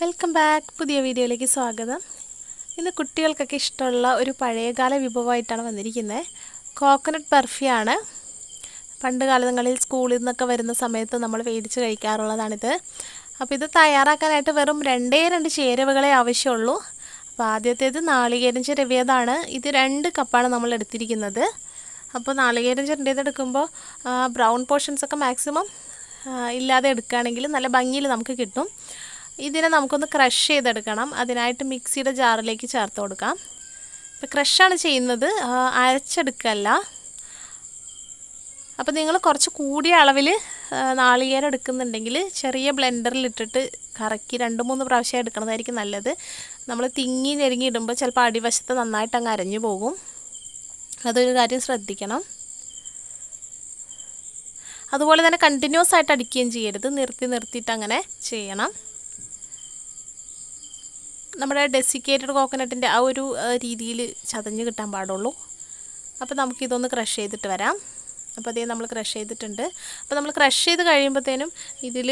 welcome back പുതിയ വീഡിയോയിലേക്ക് സ്വാഗതം ഇന്ന് കുട്ടികൾക്കൊക്കെ ഇഷ്ടമുള്ള ഒരു പഴയകാല വിഭവമായിട്ടാണ് വന്നിരിക്കുന്നത് കോക്കനട്ട് ബർഫിയാണ് പണ്ട് കാലങ്ങളിൽ സ്കൂളിൽ നിന്നൊക്കെ വരുന്ന സമയത്ത് നമ്മൾ മേടിച്ച് കഴിക്കാറുള്ളതാണിത് അപ്പോൾ ഇത് തയ്യാറാക്കാനായിട്ട് വെറും രണ്ടേ രണ്ട് ചേരുവകളെ ആവശ്യമുള്ളൂ അപ്പോൾ ആദ്യത്തേത് നാളികേരം ചിരവിയതാണ് ഇത് രണ്ട് കപ്പാണ് നമ്മൾ എടുത്തിരിക്കുന്നത് അപ്പോൾ നാളികേരം ചിരണ്ടിയത് എടുക്കുമ്പോൾ ബ്രൗൺ പോർഷൻസൊക്കെ മാക്സിമം ഇല്ലാതെ എടുക്കുകയാണെങ്കിൽ നല്ല ഭംഗിയിൽ നമുക്ക് കിട്ടും ഇതിനെ നമുക്കൊന്ന് ക്രഷ് ചെയ്തെടുക്കണം അതിനായിട്ട് മിക്സിയുടെ ജാറിലേക്ക് ചേർത്ത് കൊടുക്കാം ഇപ്പം ക്രഷാണ് ചെയ്യുന്നത് അരച്ചെടുക്കല്ല അപ്പോൾ നിങ്ങൾ കുറച്ച് കൂടിയ അളവിൽ നാളികേരം എടുക്കുന്നുണ്ടെങ്കിൽ ചെറിയ ബ്ലെൻഡറിൽ ഇട്ടിട്ട് കറക്കി രണ്ട് മൂന്ന് പ്രാവശ്യം എടുക്കുന്നതായിരിക്കും നല്ലത് നമ്മൾ തിങ്ങി ഞെരുങ്ങി ഇടുമ്പോൾ ചിലപ്പോൾ അടിവശത്ത് നന്നായിട്ട് അങ്ങ് അരഞ്ഞു പോകും അതൊരു കാര്യം ശ്രദ്ധിക്കണം അതുപോലെ തന്നെ കണ്ടിന്യൂസ് ആയിട്ട് അടിക്കുകയും ചെയ്യരുത് നിർത്തി നിർത്തിയിട്ട് അങ്ങനെ ചെയ്യണം നമ്മുടെ ഡെസിക്കേറ്റഡ് കോക്കനട്ടിൻ്റെ ആ ഒരു രീതിയിൽ ചതഞ്ഞ് കിട്ടാൻ പാടുള്ളൂ അപ്പോൾ നമുക്കിതൊന്ന് ക്രഷ് ചെയ്തിട്ട് വരാം അപ്പോൾ അതേ നമ്മൾ ക്രഷ് ചെയ്തിട്ടുണ്ട് അപ്പോൾ നമ്മൾ ക്രഷ് ചെയ്ത് കഴിയുമ്പോഴത്തേനും ഇതിൽ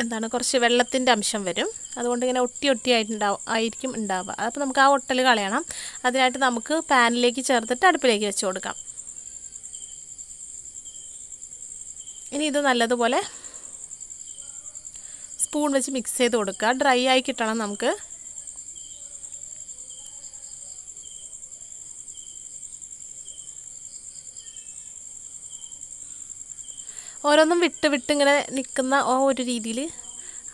എന്താണ് കുറച്ച് വെള്ളത്തിൻ്റെ അംശം വരും അതുകൊണ്ട് ഇങ്ങനെ ഒട്ടി ഒട്ടി ആയിട്ടുണ്ടാവും ആയിരിക്കും ഉണ്ടാവുക അപ്പോൾ നമുക്ക് ആ ഒട്ടൽ കളയണം അതിനായിട്ട് നമുക്ക് പാനിലേക്ക് ചേർത്തിട്ട് അടുപ്പിലേക്ക് വെച്ച് കൊടുക്കാം ഇനി ഇത് നല്ലതുപോലെ സ്പൂൺ വെച്ച് മിക്സ് ചെയ്ത് കൊടുക്കുക ഡ്രൈ ആയി കിട്ടണം നമുക്ക് ഓരോന്നും വിട്ട് വിട്ട് ഇങ്ങനെ നിൽക്കുന്ന ആ ഒരു രീതിയിൽ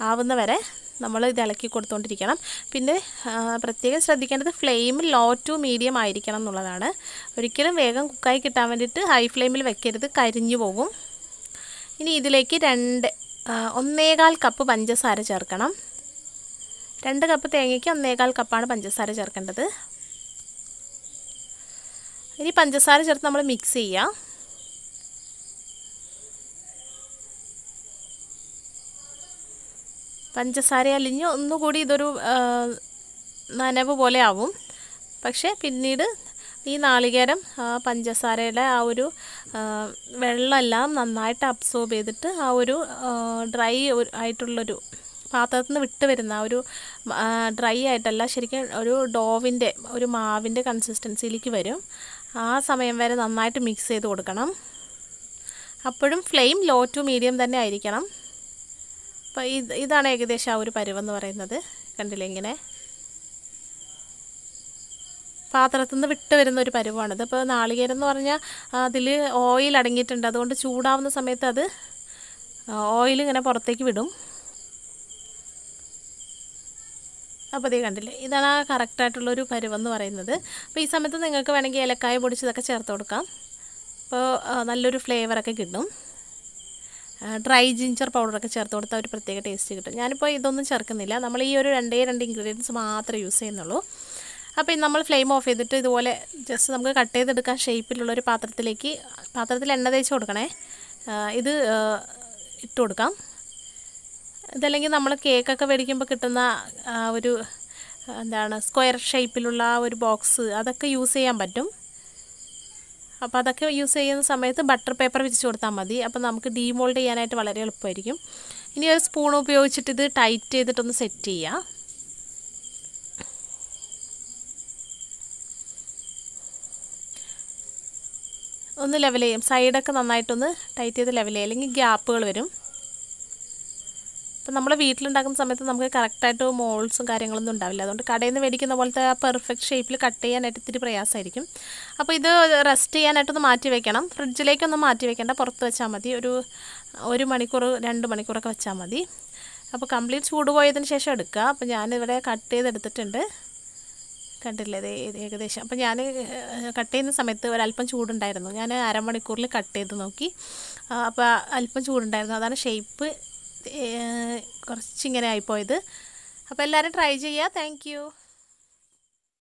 ആവുന്ന വരെ നമ്മൾ ഇത് ഇളക്കി കൊടുത്തുകൊണ്ടിരിക്കണം പിന്നെ പ്രത്യേകം ശ്രദ്ധിക്കേണ്ടത് ഫ്ലെയിം ലോ ടു മീഡിയം ആയിരിക്കണം എന്നുള്ളതാണ് ഒരിക്കലും വേഗം കുക്കായി കിട്ടാൻ വേണ്ടിയിട്ട് ഹൈ ഫ്ലെയിമിൽ വെക്കരുത് കരിഞ്ഞു പോകും ഇനി ഇതിലേക്ക് രണ്ട് ഒന്നേകാൽ കപ്പ് പഞ്ചസാര ചേർക്കണം രണ്ട് കപ്പ് തേങ്ങയ്ക്ക് ഒന്നേകാൽ കപ്പാണ് പഞ്ചസാര ചേർക്കേണ്ടത് ഇനി പഞ്ചസാര ചേർത്ത് നമ്മൾ മിക്സ് ചെയ്യാം പഞ്ചസാര അലിഞ്ഞ് ഒന്നുകൂടി ഇതൊരു നനവ് പോലെ ആവും പക്ഷേ പിന്നീട് ഈ നാളികേരം പഞ്ചസാരയുടെ ആ ഒരു വെള്ളമെല്ലാം നന്നായിട്ട് അബ്സോർബ് ചെയ്തിട്ട് ആ ഒരു ഡ്രൈ ആയിട്ടുള്ളൊരു പാത്രത്തിൽ നിന്ന് വിട്ട് വരുന്ന ആ ഒരു ഡ്രൈ ആയിട്ടല്ല ശരിക്കും ഒരു ഡോവിൻ്റെ ഒരു മാവിൻ്റെ കൺസിസ്റ്റൻസിയിലേക്ക് വരും ആ സമയം വരെ നന്നായിട്ട് മിക്സ് ചെയ്ത് കൊടുക്കണം അപ്പോഴും ഫ്ലെയിം ലോ ടു മീഡിയം തന്നെ ആയിരിക്കണം അപ്പോൾ ഇത് ഇതാണ് ഏകദേശം ആ ഒരു പരുവെന്ന് പറയുന്നത് കണ്ടില്ലേ ഇങ്ങനെ പാത്രത്തിൽ നിന്ന് വിട്ട് വരുന്ന ഒരു പരുവാണിത് അപ്പോൾ നാളികേരം എന്ന് പറഞ്ഞാൽ അതിൽ ഓയിൽ അടങ്ങിയിട്ടുണ്ട് അതുകൊണ്ട് ചൂടാവുന്ന സമയത്ത് അത് ഓയിൽ ഇങ്ങനെ പുറത്തേക്ക് വിടും അപ്പോൾ അതേ കണ്ടില്ലേ ഇതാണ് ആ കറക്റ്റായിട്ടുള്ളൊരു പരുവെന്ന് പറയുന്നത് അപ്പോൾ ഈ സമയത്ത് നിങ്ങൾക്ക് വേണമെങ്കിൽ ഏലക്കായ പൊടിച്ചതൊക്കെ ചേർത്ത് കൊടുക്കാം അപ്പോൾ നല്ലൊരു ഫ്ലേവറൊക്കെ കിട്ടും ഡ്രൈ ജിഞ്ചർ പൗഡറൊക്കെ ചേർത്ത് കൊടുത്താൽ ഒരു പ്രത്യേക ടേസ്റ്റ് കിട്ടും ഞാനിപ്പോൾ ഇതൊന്നും ചേർക്കുന്നില്ല നമ്മൾ ഈ ഒരു രണ്ടേ രണ്ട് ഇൻഗ്രീഡിയൻസ് മാത്രമേ യൂസ് ചെയ്യുന്നുള്ളൂ അപ്പോൾ ഇത് നമ്മൾ ഫ്ലെയിം ഓഫ് ചെയ്തിട്ട് ഇതുപോലെ ജസ്റ്റ് നമുക്ക് കട്ട് ചെയ്തെടുക്കാൻ ഷേപ്പിലുള്ള ഒരു പാത്രത്തിലേക്ക് പാത്രത്തിൽ എണ്ണ തേച്ച് കൊടുക്കണേ ഇത് ഇട്ട് കൊടുക്കാം ഇതല്ലെങ്കിൽ നമ്മൾ കേക്കൊക്കെ മേടിക്കുമ്പോൾ കിട്ടുന്ന ഒരു എന്താണ് സ്ക്വയർ ഷേപ്പിലുള്ള ഒരു ബോക്സ് അതൊക്കെ യൂസ് ചെയ്യാൻ പറ്റും അപ്പോൾ അതൊക്കെ യൂസ് ചെയ്യുന്ന സമയത്ത് ബട്ടർ പേപ്പർ വിരിച്ച് കൊടുത്താൽ മതി അപ്പോൾ നമുക്ക് ഡീമോൾഡ് ചെയ്യാനായിട്ട് വളരെ എളുപ്പമായിരിക്കും ഇനി ഒരു സ്പൂൺ ഉപയോഗിച്ചിട്ട് ഇത് ടൈറ്റ് ചെയ്തിട്ടൊന്ന് സെറ്റ് ചെയ്യുക ഒന്ന് ലെവൽ ചെയ്യും സൈഡൊക്കെ നന്നായിട്ടൊന്ന് ടൈറ്റ് ചെയ്ത് ലെവൽ ചെയ്യാം അല്ലെങ്കിൽ ഗ്യാപ്പുകൾ വരും അപ്പം നമ്മൾ വീട്ടിലുണ്ടാക്കുന്ന സമയത്ത് നമുക്ക് കറക്റ്റായിട്ട് മോൾസും കാര്യങ്ങളൊന്നും ഉണ്ടാവില്ല അതുകൊണ്ട് കടയിൽ നിന്ന് മേടിക്കുന്ന പോലത്തെ ആ പെർഫെക്റ്റ് ഷേപ്പിൽ കട്ട് ചെയ്യാനായിട്ട് ഇത്തിരി പ്രയാസമായിരിക്കും അപ്പോൾ ഇത് റെസ്റ്റ് ചെയ്യാനായിട്ടൊന്ന് മാറ്റി വെക്കണം ഫ്രിഡ്ജിലേക്കൊന്നും മാറ്റി വെക്കേണ്ട പുറത്ത് വെച്ചാൽ മതി ഒരു ഒരു മണിക്കൂർ രണ്ട് മണിക്കൂറൊക്കെ വെച്ചാൽ മതി അപ്പോൾ കംപ്ലീറ്റ് ചൂട് പോയതിന് ശേഷം എടുക്കുക അപ്പോൾ ഞാനിവിടെ കട്ട് ചെയ്തെടുത്തിട്ടുണ്ട് കണ്ടില്ലേ ഏകദേശം അപ്പോൾ ഞാൻ കട്ട് ചെയ്യുന്ന സമയത്ത് ഒരല്പം ചൂടുണ്ടായിരുന്നു ഞാൻ അരമണിക്കൂറിൽ കട്ട് ചെയ്ത് നോക്കി അപ്പോൾ അല്പം ചൂടുണ്ടായിരുന്നു അതാണ് ഷേപ്പ് കുറച്ചിങ്ങനെ ആയിപ്പോയത് അപ്പോൾ എല്ലാവരും ട്രൈ ചെയ്യുക താങ്ക്